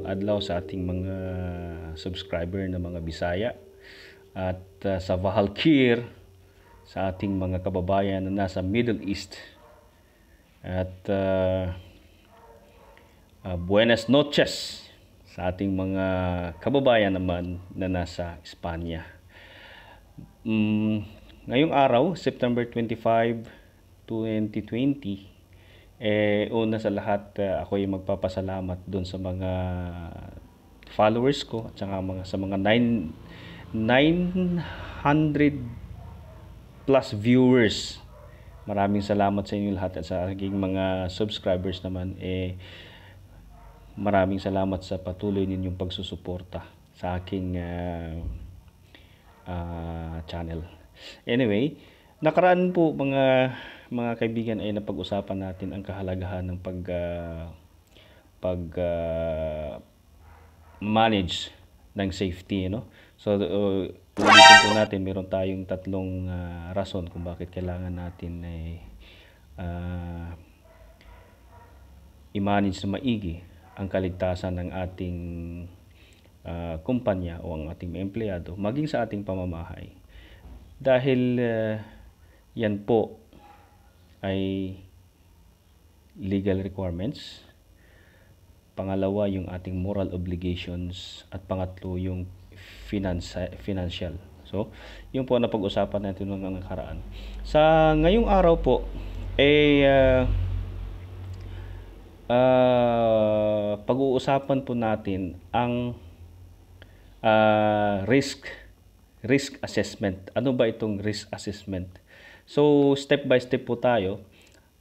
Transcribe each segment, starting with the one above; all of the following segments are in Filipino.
ngayong adlaw sa ating mga subscriber na mga Bisaya at uh, sa Vahalkir sa ating mga kababayan na nasa Middle East. At uh, uh, buenas noches sa ating mga kababayan naman na nasa Espanya. Um, ngayong araw, September 25, 2020, eh, una sa lahat, uh, eh, ako yung magpapasalamat doon sa mga followers ko at saka mga, sa mga 9, 900 plus viewers. Maraming salamat sa inyo lahat at sa aking mga subscribers naman. Eh, maraming salamat sa patuloy ninyong pagsusuporta sa aking uh, uh, channel. Anyway, Nakaraan po mga mga kaibigan ay napag-usapan natin ang kahalagahan ng pag uh, pag uh, manage ng safety no. So uh, ulitin po natin meron tayong tatlong uh, rason kung bakit kailangan natin ay uh, eh, i-manage na maigi ang kaligtasan ng ating uh, kumpanya o ang ating empleyado maging sa ating pamamahay. Dahil uh, yan po ay legal requirements. Pangalawa, yung ating moral obligations. At pangatlo, yung financial. So, yun po ang napag-usapan natin noong nakaraan. Sa ngayong araw po, eh, uh, uh, pag-uusapan po natin ang uh, risk risk assessment. Ano ba itong risk assessment? So, step by step po tayo.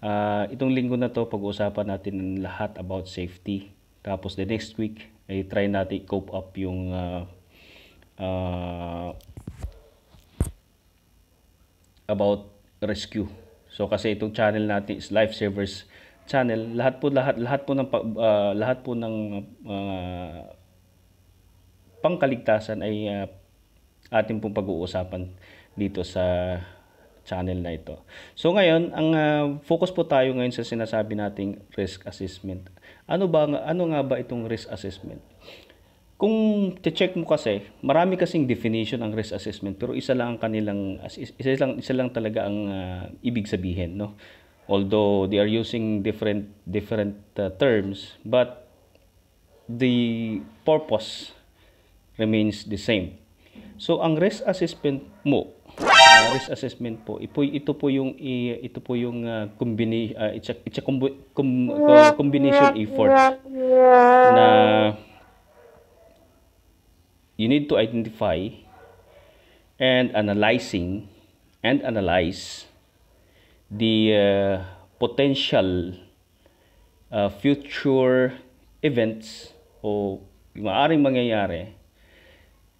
Uh, itong linggo na to, pag-uusapan natin lahat about safety. Tapos the next week, ay try natin cope up yung uh, uh, about rescue. So kasi itong channel natin is Lifesavers channel. Lahat po lahat lahat po ng uh, lahat po ng uh, pangkaligtasan ay uh, atin pong pag-uusapan dito sa channel na ito. So ngayon, ang uh, focus po tayo ngayon sa sinasabi nating risk assessment. Ano ba ano nga ba itong risk assessment? Kung te-check mo kasi, marami kasing definition ang risk assessment pero isa lang ang kanilang isa lang isa lang talaga ang uh, ibig sabihin, no? Although they are using different different uh, terms, but the purpose remains the same. So ang risk assessment mo uh, risk assessment po. Ipo, ito po yung ito po yung uh, ah, combination uh, it's a, it's a combo, com, com, combination effort na you need to identify and analyzing and analyze the uh, potential uh, future events o maaaring mangyayari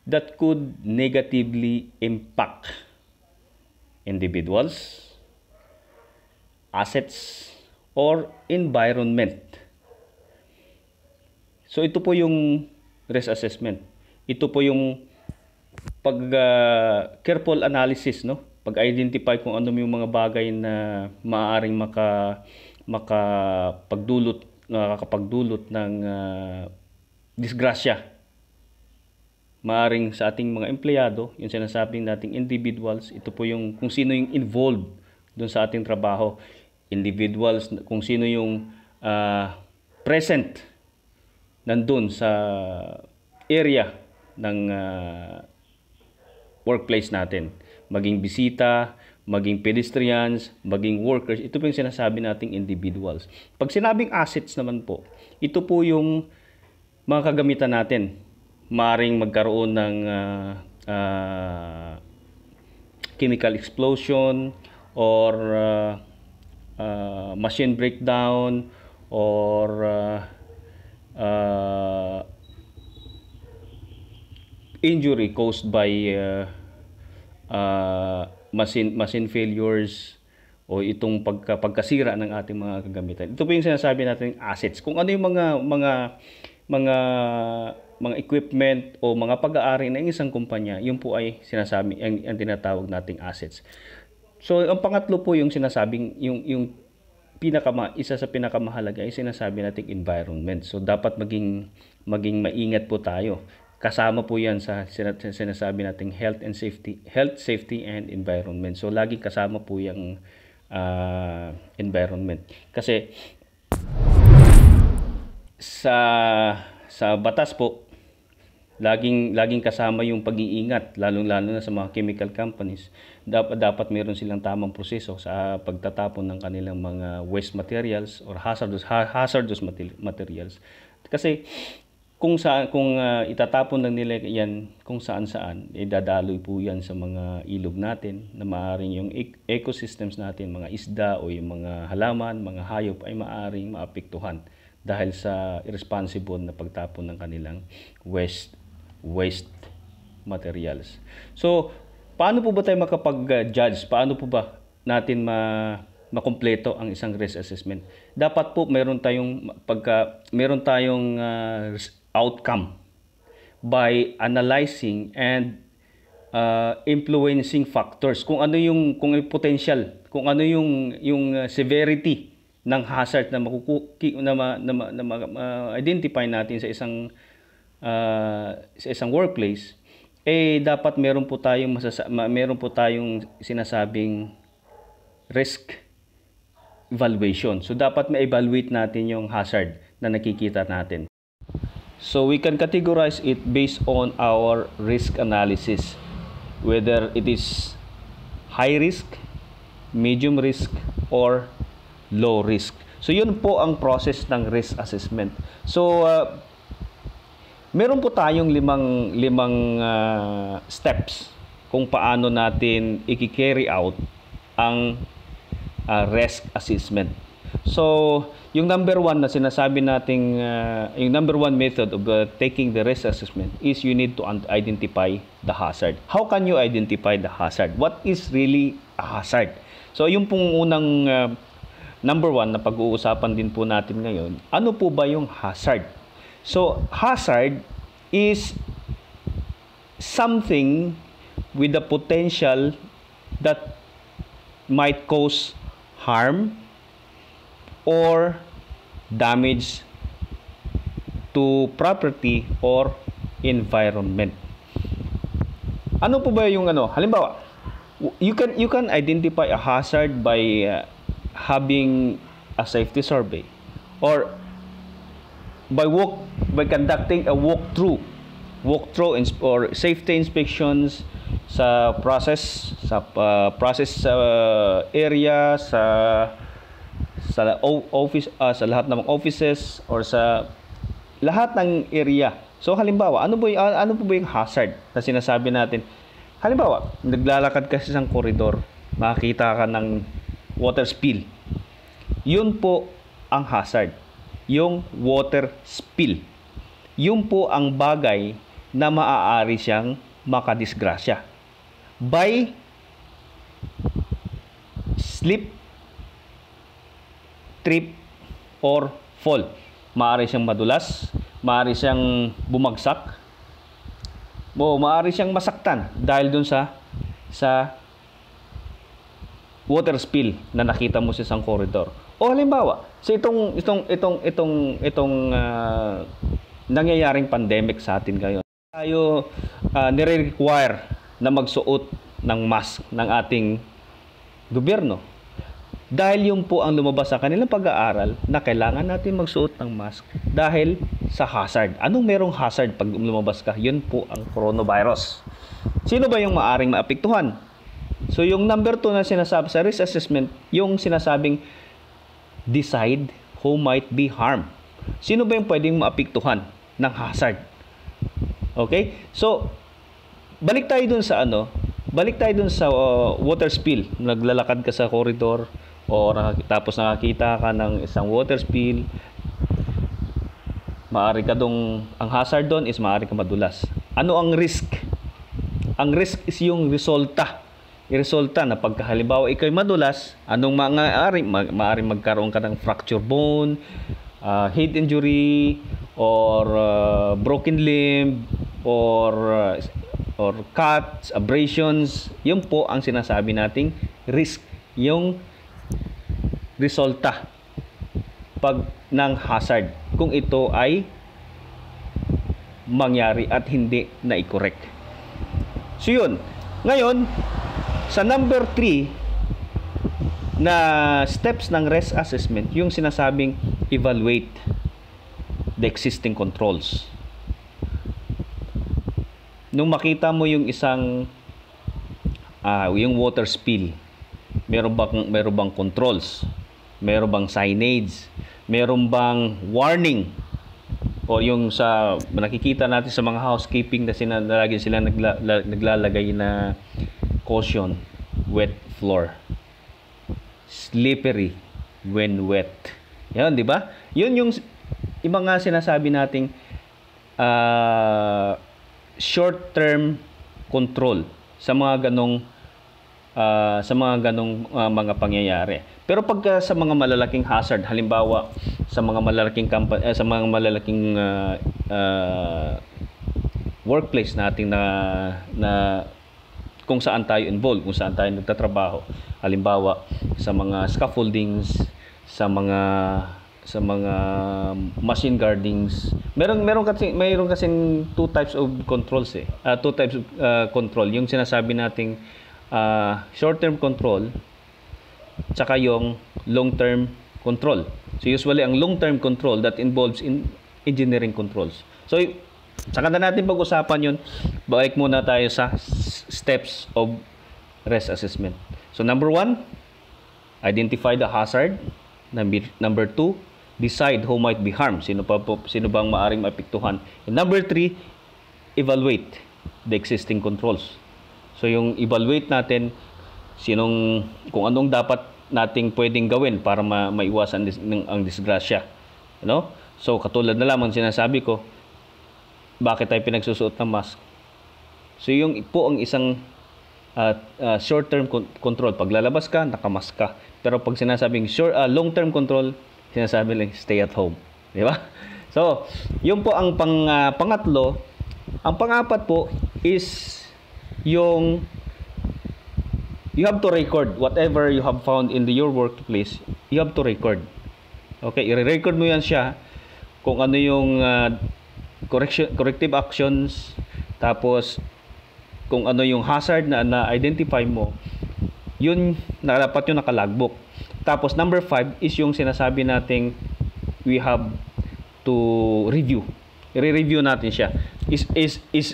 that could negatively impact individuals, assets, or environment. So ito po yung risk assessment. Ito po yung pag uh, careful analysis no, pag-identify kung ano yung mga bagay na maaaring maka makapagdulot nakakapagdulot ng uh, disgrasya maaring sa ating mga empleyado, yung sinasabing nating individuals, ito po yung kung sino yung involved doon sa ating trabaho. Individuals, kung sino yung uh, present nandun sa area ng uh, workplace natin. Maging bisita, maging pedestrians, maging workers, ito po yung sinasabi nating individuals. Pag sinabing assets naman po, ito po yung mga kagamitan natin maring magkaroon ng uh, uh, chemical explosion or uh, uh, machine breakdown or uh, uh, injury caused by uh, uh, machine, machine failures o itong pagka, pagkasira ng ating mga kagamitan. Ito po yung sinasabi natin assets. Kung ano yung mga mga mga mga equipment o mga pag-aari ng isang kumpanya, yun po ay sinasabi ang, ang tinatawag nating assets. So ang pangatlo po yung sinasabing yung yung pinakama isa sa pinakamahalaga ay sinasabi nating environment. So dapat maging maging maingat po tayo. Kasama po 'yan sa sinasabi nating health and safety, health safety and environment. So lagi kasama po yung uh, environment. Kasi sa sa batas po laging laging kasama yung pag-iingat lalong-lalo na sa mga chemical companies dapat dapat meron silang tamang proseso sa pagtatapon ng kanilang mga waste materials or hazardous hazardous materials kasi kung saan kung uh, itatapon lang nila yan kung saan-saan eh po yan sa mga ilog natin na maaring yung e-, ecosystems natin mga isda o yung mga halaman mga hayop ay maaring maapektuhan dahil sa irresponsible na pagtapon ng kanilang waste waste materials. So, paano po ba tayo makapag-judge? Paano po ba natin ma makumpleto ang isang risk assessment? Dapat po meron tayong pagka meron tayong uh, outcome by analyzing and uh, influencing factors kung ano yung kung yung potential kung ano yung yung ah, severity ng hazard na makuku na, ma, na, ma, na ma, uh, identify natin sa isang uh, sa isang workplace, eh dapat meron po tayong masasa- meron po tayong sinasabing risk evaluation. So dapat ma-evaluate natin yung hazard na nakikita natin. So we can categorize it based on our risk analysis whether it is high risk, medium risk or low risk. So yun po ang process ng risk assessment. So uh, meron po tayong limang limang uh, steps kung paano natin i-carry out ang uh, risk assessment. So, yung number one na sinasabi nating uh, yung number one method of uh, taking the risk assessment is you need to identify the hazard. How can you identify the hazard? What is really a hazard? So, yung pong unang uh, number one na pag-uusapan din po natin ngayon, ano po ba yung hazard? So, hazard is something with the potential that might cause harm or damage to property or environment. Ano po ba yung ano? Halimbawa, you can you can identify a hazard by uh, having a safety survey or by walk by conducting a walk through walkthrough walkthrough or safety inspections sa process sa uh, process uh, area sa sa office uh, sa lahat ng offices or sa lahat ng area. So halimbawa, ano ba uh, ano po ba yung hazard na sinasabi natin? Halimbawa, naglalakad ka sa isang koridor, makakita ka ng water spill. Yun po ang hazard yung water spill. Yun po ang bagay na maaari siyang makadisgrasya. By slip, trip, or fall. Maaari siyang madulas, maaari siyang bumagsak, o maaari siyang masaktan dahil dun sa sa water spill na nakita mo sa isang corridor. O halimbawa, sa itong itong itong itong itong uh, nangyayaring pandemic sa atin ngayon. Tayo uh, nire-require na magsuot ng mask ng ating gobyerno. Dahil yung po ang lumabas sa kanilang pag-aaral na kailangan natin magsuot ng mask dahil sa hazard. Anong merong hazard pag lumabas ka? Yun po ang coronavirus. Sino ba yung maaring maapektuhan? So yung number 2 na sinasabi sa risk assessment, yung sinasabing decide who might be harmed. Sino ba yung pwedeng maapektuhan ng hazard? Okay? So, balik tayo dun sa ano, balik tayo dun sa uh, water spill. Naglalakad ka sa corridor o tapos nakakita ka ng isang water spill. Maari ka dong, ang hazard doon is maari ka madulas. Ano ang risk? Ang risk is yung resulta Iresulta na pagkahalimbawa ikay madulas, anong maaari? Ma- maaari magkaroon ka ng fracture bone, uh, head injury, or uh, broken limb, or uh, or cuts, abrasions. Yun po ang sinasabi nating risk. Yung resulta pag ng hazard kung ito ay mangyari at hindi na i-correct. So yun. Ngayon, sa number 3 na steps ng risk assessment, yung sinasabing evaluate the existing controls. Nung makita mo yung isang uh, yung water spill, meron bang meron bang controls? Meron bang signage? Meron bang warning? O yung sa nakikita natin sa mga housekeeping na sila sila nagla, naglalagay na Caution, wet floor. Slippery when wet. Yan, di ba? Yun yung ibang nga sinasabi nating uh, short-term control sa mga ganong uh, sa mga ganong uh, mga pangyayari. Pero pagka sa mga malalaking hazard, halimbawa sa mga malalaking company, uh, eh, sa mga malalaking uh, uh, workplace natin na na kung saan tayo involved, kung saan tayo nagtatrabaho. Halimbawa, sa mga scaffoldings, sa mga sa mga machine guardings. Meron meron kasi mayroon kasi two types of controls eh. Uh, two types of uh, control. Yung sinasabi nating uh, short-term control tsaka yung long-term control. So usually ang long-term control that involves in engineering controls. So Saka na natin pag-usapan yun. Balik muna tayo sa steps of risk assessment. So number one, identify the hazard. Number, number two, decide who might be harmed. Sino, pa sino bang maaring maapektuhan. And number three, evaluate the existing controls. So yung evaluate natin, sinong, kung anong dapat nating pwedeng gawin para ma maiwasan ang disgrasya. You know? So katulad na lamang sinasabi ko, bakit tayo pinagsusuot ng mask. So yung po ang isang uh, uh, short-term con- control. lalabas ka, nakamask ka. Pero pag sinasabing short, uh, long-term control, sinasabi lang stay at home. Di ba? So, yun po ang pang, uh, pangatlo. Ang pangapat po is yung you have to record whatever you have found in the, your workplace you have to record okay i-record mo yan siya kung ano yung uh, correction corrective actions tapos kung ano yung hazard na na-identify mo yun na dapat yung nakalagbook tapos number 5 is yung sinasabi nating we have to review i-review natin siya is is is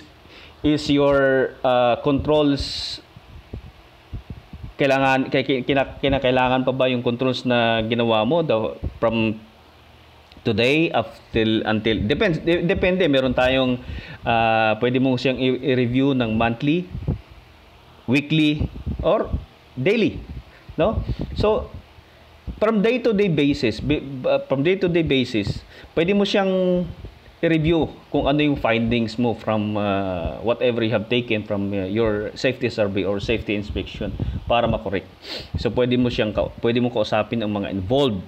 is your uh, controls kailangan kaya, kinakailangan pa ba yung controls na ginawa mo the, from today up till until depends de, depende meron tayong uh, pwede mo siyang i-review ng monthly weekly or daily no so from day to day basis from day to day basis pwede mo siyang i-review kung ano yung findings mo from uh, whatever you have taken from uh, your safety survey or safety inspection para ma-correct So pwede mo siyang pwede mo kausapin ang mga involved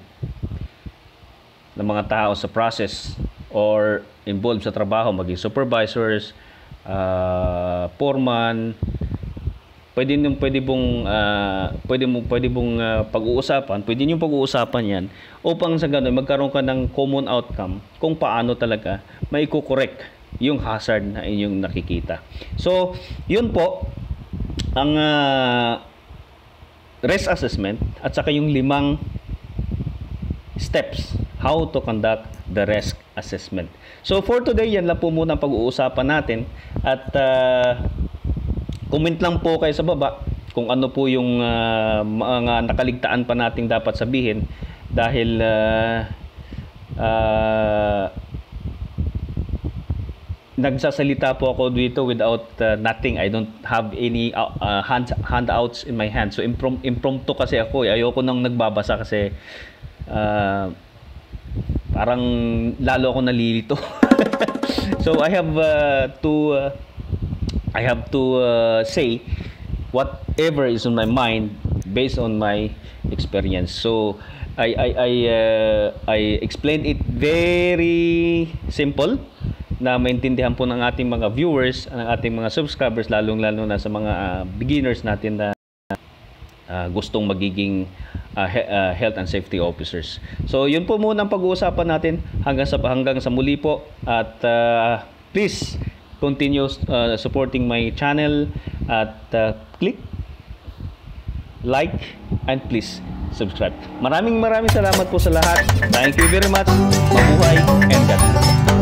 ng mga tao sa process or involved sa trabaho, maging supervisors, uh, foreman, pwede nyo pwede pong uh, ah, pwede mo pwede pong uh, ah, pag-uusapan, pwede niyo pag-uusapan 'yan upang sa ganun magkaroon ka ng common outcome kung paano talaga maiko-correct yung hazard na inyong nakikita. So, 'yun po ang uh, risk assessment at saka yung limang steps how to conduct the risk assessment. So for today, yan lang po muna ang pag-uusapan natin at uh, comment lang po kayo sa baba kung ano po yung uh, mga nakaligtaan pa nating dapat sabihin dahil uh, uh, nagsasalita po ako dito without uh, nothing. I don't have any uh, uh, handouts in my hand. So impromptu kasi ako. Eh. Ayoko nang nagbabasa kasi uh, parang lalo ako nalilito. so I have uh, to uh, I have to uh, say whatever is on my mind based on my experience. So I I I uh, I explained it very simple na maintindihan po ng ating mga viewers, ng ating mga subscribers lalong-lalo na sa mga uh, beginners natin na Ah, gustong magiging uh, he- uh, health and safety officers. So yun po muna ang pag-uusapan natin hanggang sa hanggang sa muli po at uh, please continue uh, supporting my channel at uh, click like and please subscribe. Maraming maraming salamat po sa lahat. Thank you very much. Mabuhay and God bless.